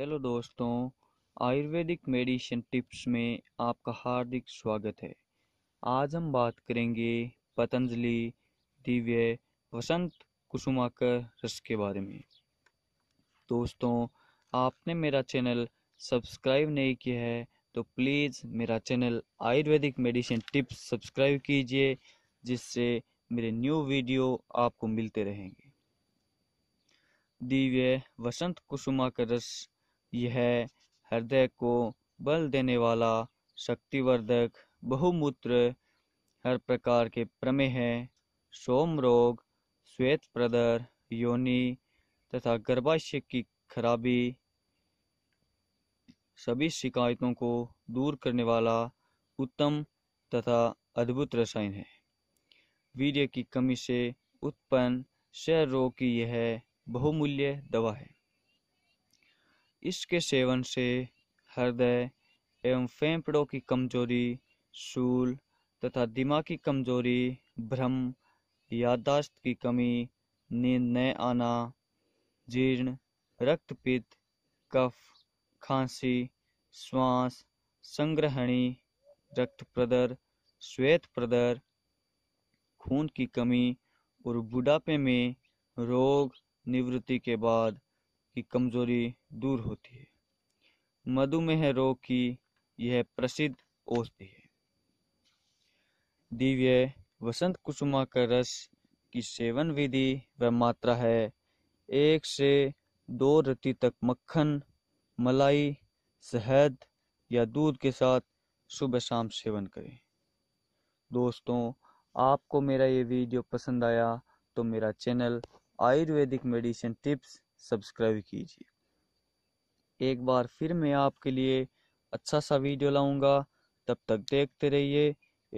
hello दोस्तों Ayurvedic medicine tips में आपका हार्दिक स्वागत है आज हम बात करेंगे पतंजलि दिव्य वसंत कुसुमाकर रस के बारे में दोस्तों आपने मेरा चैनल सब्सक्राइब नहीं किया है तो प्लीज़ मेरा channel ayurvedic medicine tips subscribe कीजिए जिससे मेरे न्यू वीडियो आपको मिलते रहेंगे दिव्य वसंत कुसुमा का रस यह हृदय को बल देने वाला शक्तिवर्धक बहुमूत्र हर प्रकार के प्रमेह सोम रोग श्वेत प्रदर योनि तथा गर्भाशय की खराबी सभी शिकायतों को दूर करने वाला उत्तम तथा अद्भुत रसायन है वीर्य की कमी से उत्पन्न क्षय रोग की यह बहुमूल्य दवा है इसके सेवन से हृदय एवं फेफड़ों की कमजोरी शूल तथा दिमाग की कमजोरी भ्रम यादाश्त की कमी नींद न आना जीर्ण रक्तपित्त कफ खांसी श्वास संग्रहणी रक्त प्रदर श्वेत प्रदर खून की कमी और बुढ़ापे में रोग निवृत्ति के बाद की कमजोरी दूर होती है मधुमेह रोग की यह प्रसिद्ध औषधि है दिव्य वसंत कुसुमा का रस की सेवन विधि व मात्रा है एक से दो रति तक मक्खन मलाई शहद या दूध के साथ सुबह शाम सेवन करें दोस्तों आपको मेरा ये वीडियो पसंद आया तो मेरा channel ayurvedic medicine tips subscribe कीजिए एक बार फिर मैं आपके लिए अच्छा सा वीडियो लाऊंगा तब तक देखते रहिए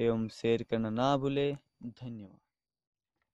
एवं शेयर करना ना भूले धन्यवाद